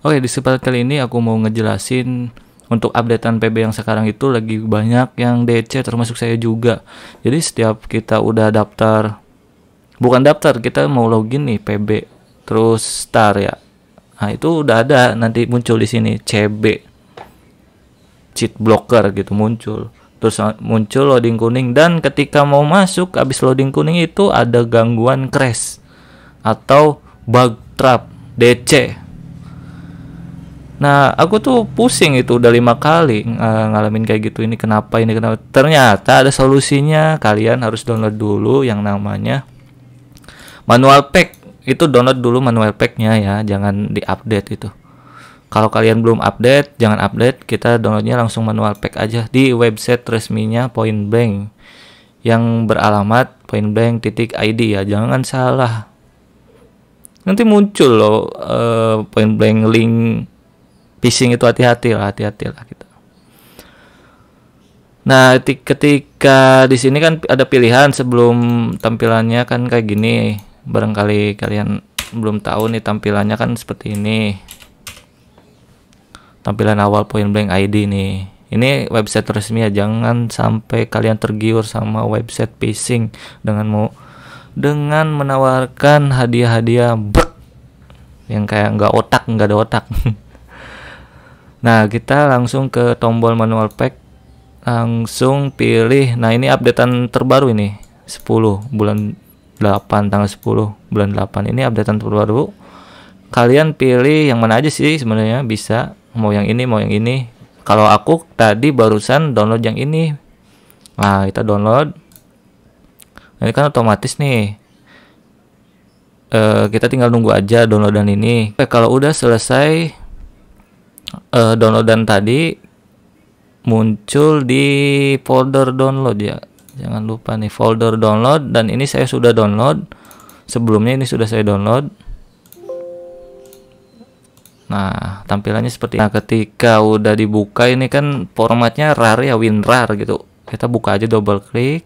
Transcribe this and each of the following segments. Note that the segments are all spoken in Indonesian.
Oke, di kesempatan kali ini aku mau ngejelasin untuk updatean PB yang sekarang itu lagi banyak yang DC termasuk saya juga. Jadi setiap kita udah daftar bukan daftar, kita mau login nih PB terus star ya. Nah, itu udah ada nanti muncul di sini CB cheat blocker gitu muncul. Terus eh, muncul loading kuning dan ketika mau masuk abis loading kuning itu ada gangguan crash atau bug trap DC Nah, aku tuh pusing itu udah lima kali uh, ngalamin kayak gitu. Ini kenapa? Ini kenapa? Ternyata ada solusinya. Kalian harus download dulu yang namanya manual pack. Itu download dulu manual packnya ya, jangan diupdate itu. Kalau kalian belum update, jangan update. Kita downloadnya langsung manual pack aja di website resminya Point Blank yang beralamat pointblank.id ya. Jangan salah. Nanti muncul loh uh, point blank link phishing itu hati-hati lah, hati-hati lah kita. Gitu. Nah, ketika di sini kan ada pilihan sebelum tampilannya kan kayak gini. Barangkali kalian belum tahu nih tampilannya kan seperti ini. Tampilan awal point blank ID nih. Ini website resmi ya, jangan sampai kalian tergiur sama website phishing dengan mau dengan menawarkan hadiah-hadiah yang kayak nggak otak, nggak ada otak. Nah, kita langsung ke tombol manual pack. Langsung pilih. Nah, ini updatean terbaru ini. 10 bulan 8 tanggal 10 bulan 8. Ini updatean terbaru. Kalian pilih yang mana aja sih sebenarnya bisa mau yang ini, mau yang ini. Kalau aku tadi barusan download yang ini. Nah, kita download. Nah, ini kan otomatis nih. Uh, kita tinggal nunggu aja downloadan ini. Oke, eh, kalau udah selesai uh, downloadan tadi muncul di folder download ya jangan lupa nih folder download dan ini saya sudah download sebelumnya ini sudah saya download nah tampilannya seperti ini. nah ketika udah dibuka ini kan formatnya rar ya winrar gitu kita buka aja double klik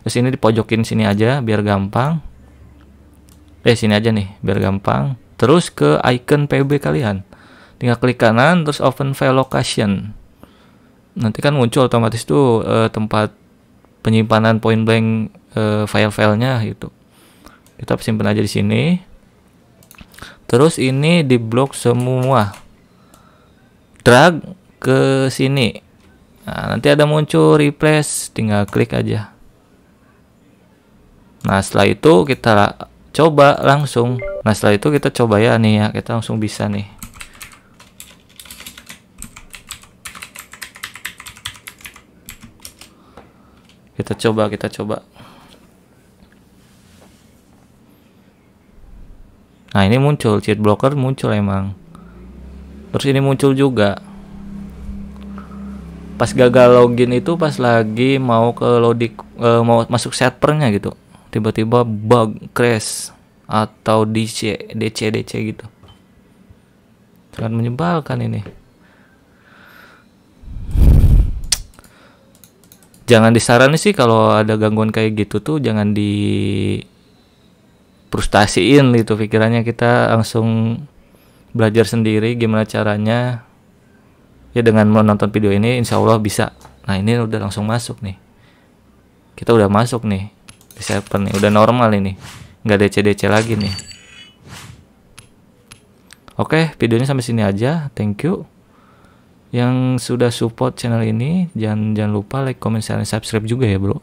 terus ini dipojokin sini aja biar gampang eh sini aja nih biar gampang terus ke icon pb kalian tinggal klik kanan terus open file location nanti kan muncul otomatis tuh eh, tempat penyimpanan point blank eh, file-filenya gitu kita simpan aja di sini terus ini di blok semua drag ke sini nah, nanti ada muncul replace tinggal klik aja nah setelah itu kita coba langsung nah setelah itu kita coba ya nih ya kita langsung bisa nih kita coba kita coba nah ini muncul cheat blocker muncul emang terus ini muncul juga pas gagal login itu pas lagi mau ke loading uh, eh, mau masuk servernya gitu tiba-tiba bug crash atau DC DC DC gitu sangat menyebalkan ini jangan disaran sih kalau ada gangguan kayak gitu tuh jangan di frustasiin gitu pikirannya kita langsung belajar sendiri gimana caranya ya dengan menonton video ini insya Allah bisa nah ini udah langsung masuk nih kita udah masuk nih di server nih udah normal ini nggak DC-DC lagi nih oke videonya sampai sini aja thank you yang sudah support channel ini jangan jangan lupa like, comment, share, dan subscribe juga ya bro